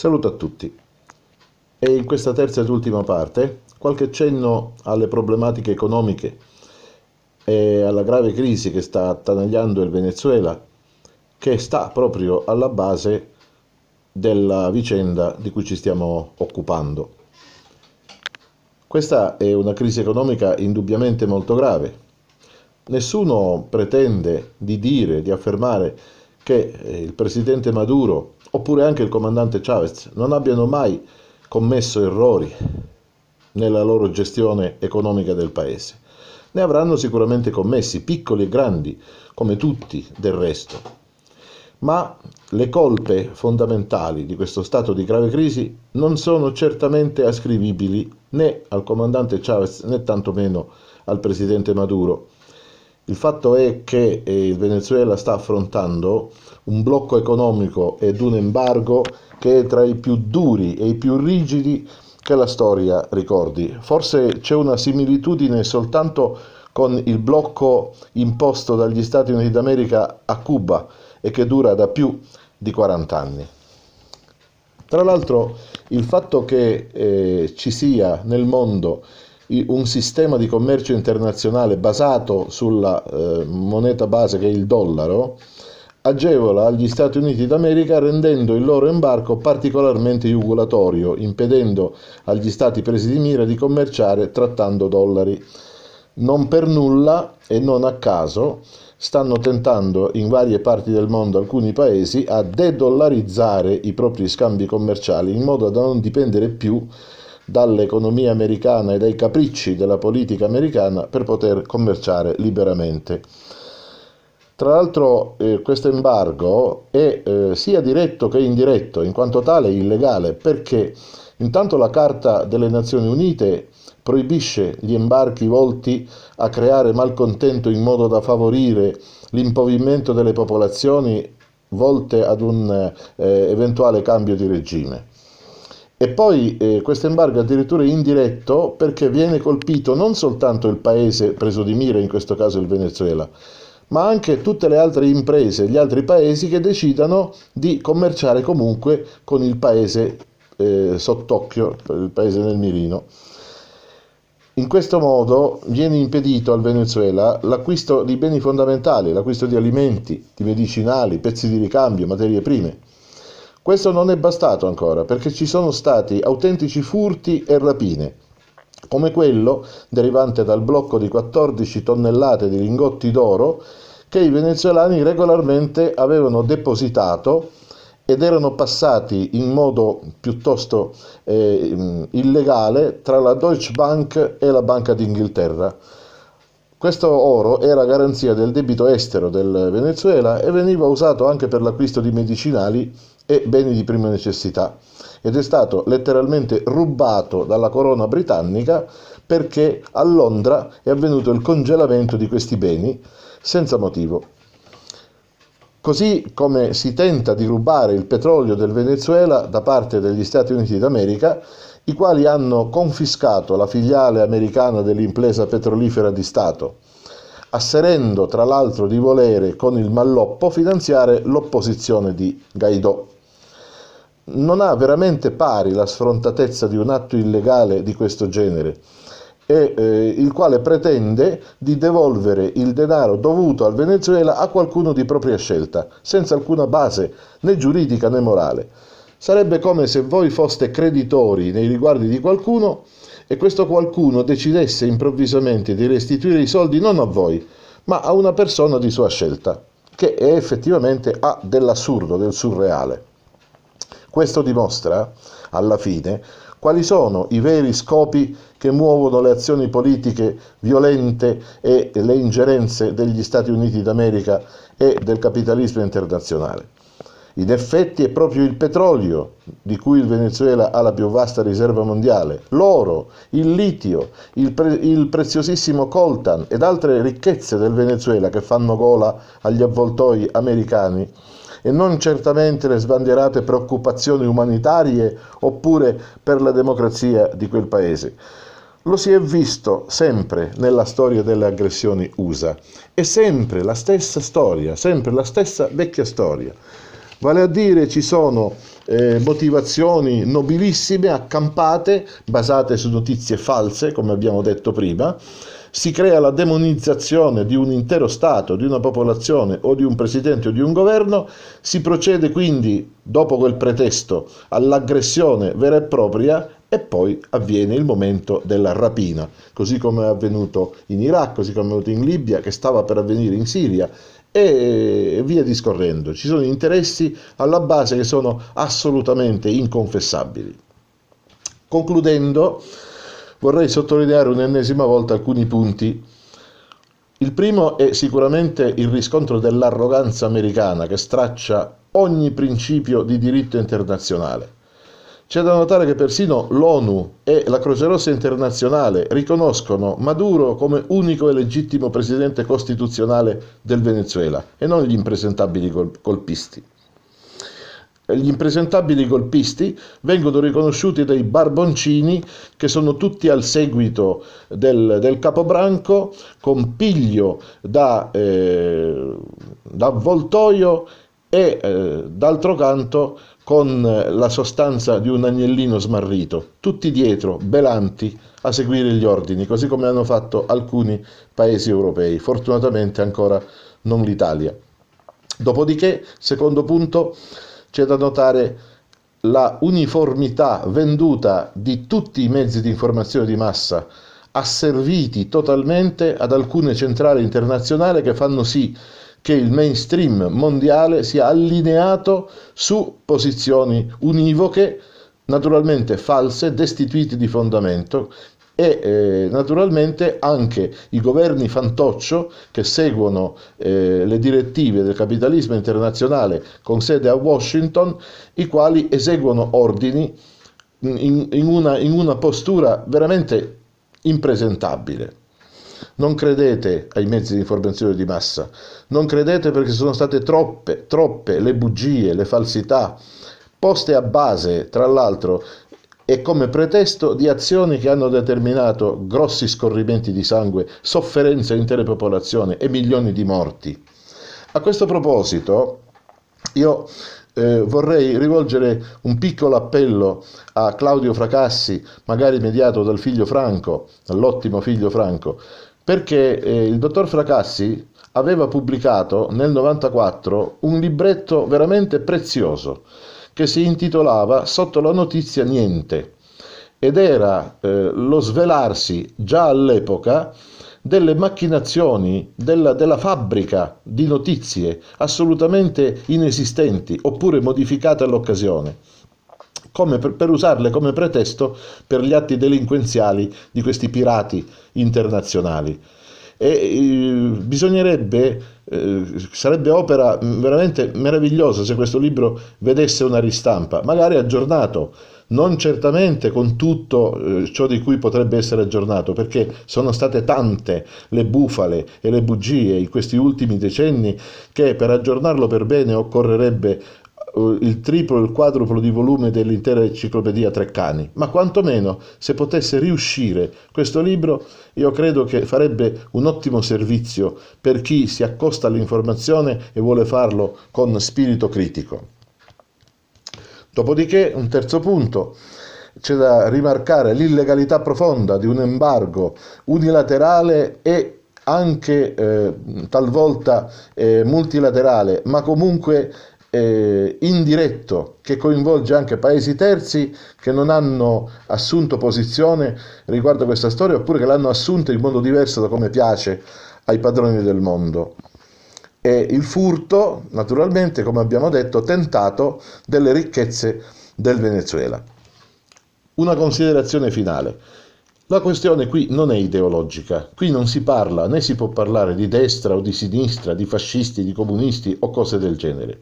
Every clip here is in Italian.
Saluto a tutti. E in questa terza ed ultima parte qualche cenno alle problematiche economiche e alla grave crisi che sta attanagliando il Venezuela, che sta proprio alla base della vicenda di cui ci stiamo occupando. Questa è una crisi economica indubbiamente molto grave. Nessuno pretende di dire, di affermare che eh, il presidente Maduro oppure anche il comandante Chavez non abbiano mai commesso errori nella loro gestione economica del paese. Ne avranno sicuramente commessi, piccoli e grandi, come tutti del resto. Ma le colpe fondamentali di questo stato di grave crisi non sono certamente ascrivibili né al comandante Chavez né tantomeno al presidente Maduro il fatto è che eh, il Venezuela sta affrontando un blocco economico ed un embargo che è tra i più duri e i più rigidi che la storia ricordi. Forse c'è una similitudine soltanto con il blocco imposto dagli Stati Uniti d'America a Cuba e che dura da più di 40 anni. Tra l'altro il fatto che eh, ci sia nel mondo un sistema di commercio internazionale basato sulla eh, moneta base che è il dollaro agevola gli Stati Uniti d'America rendendo il loro embargo particolarmente jugulatorio, impedendo agli stati presi di mira di commerciare trattando dollari. Non per nulla e non a caso stanno tentando in varie parti del mondo alcuni paesi a dedollarizzare i propri scambi commerciali in modo da non dipendere più dall'economia americana e dai capricci della politica americana per poter commerciare liberamente. Tra l'altro eh, questo embargo è eh, sia diretto che indiretto, in quanto tale illegale, perché intanto la Carta delle Nazioni Unite proibisce gli embarchi volti a creare malcontento in modo da favorire l'impovimento delle popolazioni volte ad un eh, eventuale cambio di regime. E poi eh, questo embargo è addirittura indiretto perché viene colpito non soltanto il paese preso di mira, in questo caso il Venezuela, ma anche tutte le altre imprese, gli altri paesi che decidano di commerciare comunque con il paese eh, sott'occhio, il paese del mirino. In questo modo viene impedito al Venezuela l'acquisto di beni fondamentali, l'acquisto di alimenti, di medicinali, pezzi di ricambio, materie prime. Questo non è bastato ancora perché ci sono stati autentici furti e rapine come quello derivante dal blocco di 14 tonnellate di lingotti d'oro che i venezuelani regolarmente avevano depositato ed erano passati in modo piuttosto eh, mm, illegale tra la Deutsche Bank e la Banca d'Inghilterra. Questo oro era garanzia del debito estero del Venezuela e veniva usato anche per l'acquisto di medicinali e beni di prima necessità ed è stato letteralmente rubato dalla corona britannica perché a Londra è avvenuto il congelamento di questi beni senza motivo. Così come si tenta di rubare il petrolio del Venezuela da parte degli Stati Uniti d'America, i quali hanno confiscato la filiale americana dell'impresa petrolifera di Stato, asserendo tra l'altro di volere con il malloppo finanziare l'opposizione di Guaidó non ha veramente pari la sfrontatezza di un atto illegale di questo genere, e, eh, il quale pretende di devolvere il denaro dovuto al Venezuela a qualcuno di propria scelta, senza alcuna base né giuridica né morale. Sarebbe come se voi foste creditori nei riguardi di qualcuno e questo qualcuno decidesse improvvisamente di restituire i soldi non a voi, ma a una persona di sua scelta, che è effettivamente ha dell'assurdo, del surreale. Questo dimostra, alla fine, quali sono i veri scopi che muovono le azioni politiche violente e le ingerenze degli Stati Uniti d'America e del capitalismo internazionale. In effetti è proprio il petrolio, di cui il Venezuela ha la più vasta riserva mondiale, l'oro, il litio, il, pre- il preziosissimo coltan ed altre ricchezze del Venezuela che fanno gola agli avvoltoi americani e non certamente le sbandierate preoccupazioni umanitarie oppure per la democrazia di quel paese. Lo si è visto sempre nella storia delle aggressioni USA. È sempre la stessa storia, sempre la stessa vecchia storia. Vale a dire ci sono eh, motivazioni nobilissime, accampate, basate su notizie false, come abbiamo detto prima, si crea la demonizzazione di un intero Stato, di una popolazione o di un presidente o di un governo, si procede quindi, dopo quel pretesto, all'aggressione vera e propria e poi avviene il momento della rapina, così come è avvenuto in Iraq, così come è avvenuto in Libia, che stava per avvenire in Siria e via discorrendo. Ci sono interessi alla base che sono assolutamente inconfessabili. Concludendo, vorrei sottolineare un'ennesima volta alcuni punti. Il primo è sicuramente il riscontro dell'arroganza americana che straccia ogni principio di diritto internazionale. C'è da notare che persino l'ONU e la Croce Rossa internazionale riconoscono Maduro come unico e legittimo presidente costituzionale del Venezuela e non gli impresentabili colpisti gli impresentabili golpisti vengono riconosciuti dai barboncini che sono tutti al seguito del, del capobranco con piglio da, eh, da avvoltoio e eh, d'altro canto con la sostanza di un agnellino smarrito, tutti dietro, belanti, a seguire gli ordini, così come hanno fatto alcuni paesi europei, fortunatamente ancora non l'Italia. Dopodiché, secondo punto, c'è da notare la uniformità venduta di tutti i mezzi di informazione di massa, asserviti totalmente ad alcune centrali internazionali che fanno sì che il mainstream mondiale sia allineato su posizioni univoche, naturalmente false, destituite di fondamento, e eh, naturalmente anche i governi fantoccio che seguono eh, le direttive del capitalismo internazionale con sede a Washington, i quali eseguono ordini in, in, una, in una postura veramente impresentabile. Non credete ai mezzi di informazione di massa, non credete perché sono state troppe, troppe le bugie, le falsità, poste a base, tra l'altro, e come pretesto di azioni che hanno determinato grossi scorrimenti di sangue, sofferenze intere popolazioni e milioni di morti. A questo proposito, io eh, vorrei rivolgere un piccolo appello a Claudio Fracassi, magari mediato dal figlio Franco, all'ottimo figlio Franco, perché eh, il dottor Fracassi aveva pubblicato nel 1994 un libretto veramente prezioso che si intitolava Sotto la notizia niente ed era eh, lo svelarsi già all'epoca delle macchinazioni della, della, fabbrica di notizie assolutamente inesistenti oppure modificate all'occasione, come per, per usarle come pretesto per gli atti delinquenziali di questi pirati internazionali e bisognerebbe eh, sarebbe opera veramente meravigliosa se questo libro vedesse una ristampa, magari aggiornato, non certamente con tutto eh, ciò di cui potrebbe essere aggiornato, perché sono state tante le bufale e le bugie in questi ultimi decenni che per aggiornarlo per bene occorrerebbe eh, il triplo, il quadruplo di volume dell'intera enciclopedia Treccani, ma quantomeno se potesse riuscire questo libro, io credo che farebbe un ottimo servizio per chi si accosta all'informazione e vuole farlo con spirito critico. Dopodiché, un terzo punto, c'è da rimarcare l'illegalità profonda di un embargo unilaterale e anche eh, talvolta eh, multilaterale, ma comunque eh, indiretto che coinvolge anche paesi terzi che non hanno assunto posizione riguardo a questa storia oppure che l'hanno assunta in modo diverso da come piace ai padroni del mondo. E il furto, naturalmente, come abbiamo detto, tentato delle ricchezze del Venezuela. Una considerazione finale. La questione qui non è ideologica, qui non si parla né si può parlare di destra o di sinistra, di fascisti, di comunisti o cose del genere.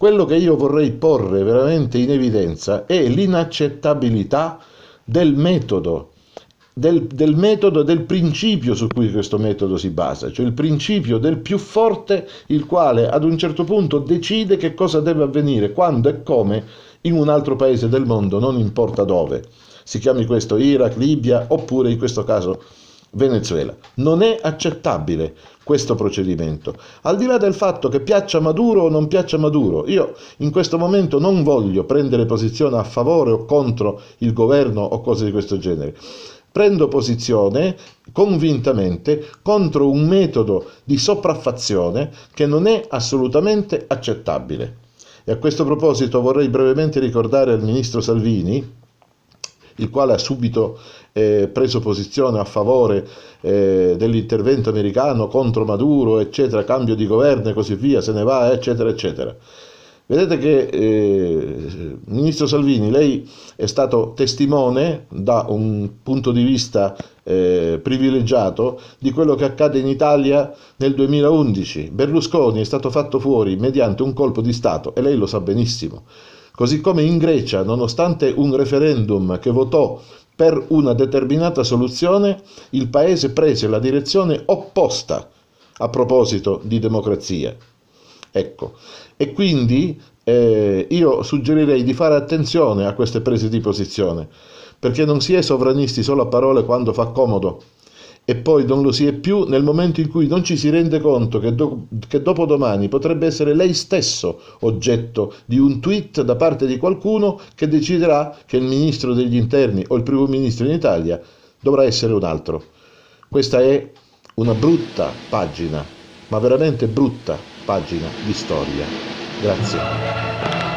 Quello che io vorrei porre veramente in evidenza è l'inaccettabilità del metodo, del, del metodo, del principio su cui questo metodo si basa, cioè il principio del più forte, il quale ad un certo punto decide che cosa deve avvenire, quando e come in un altro paese del mondo, non importa dove. Si chiami questo Iraq, Libia oppure in questo caso Venezuela. Non è accettabile questo procedimento. Al di là del fatto che piaccia Maduro o non piaccia Maduro, io in questo momento non voglio prendere posizione a favore o contro il governo o cose di questo genere prendo posizione convintamente contro un metodo di sopraffazione che non è assolutamente accettabile. E a questo proposito vorrei brevemente ricordare al ministro Salvini il quale ha subito eh, preso posizione a favore eh, dell'intervento americano contro Maduro, eccetera, cambio di governo e così via, se ne va, eccetera, eccetera. Vedete che, eh, Ministro Salvini, lei è stato testimone da un punto di vista eh, privilegiato di quello che accade in Italia nel 2011. Berlusconi è stato fatto fuori mediante un colpo di Stato e lei lo sa benissimo. Così come in Grecia, nonostante un referendum che votò per una determinata soluzione, il paese prese la direzione opposta a proposito di democrazia. Ecco, e quindi eh, io suggerirei di fare attenzione a queste prese di posizione, perché non si è sovranisti solo a parole quando fa comodo, e poi non lo si è più nel momento in cui non ci si rende conto che, do, che dopodomani potrebbe essere lei stesso oggetto di un tweet da parte di qualcuno che deciderà che il ministro degli interni o il primo ministro in Italia dovrà essere un altro. Questa è una brutta pagina, ma veramente brutta pagina di storia. Grazie.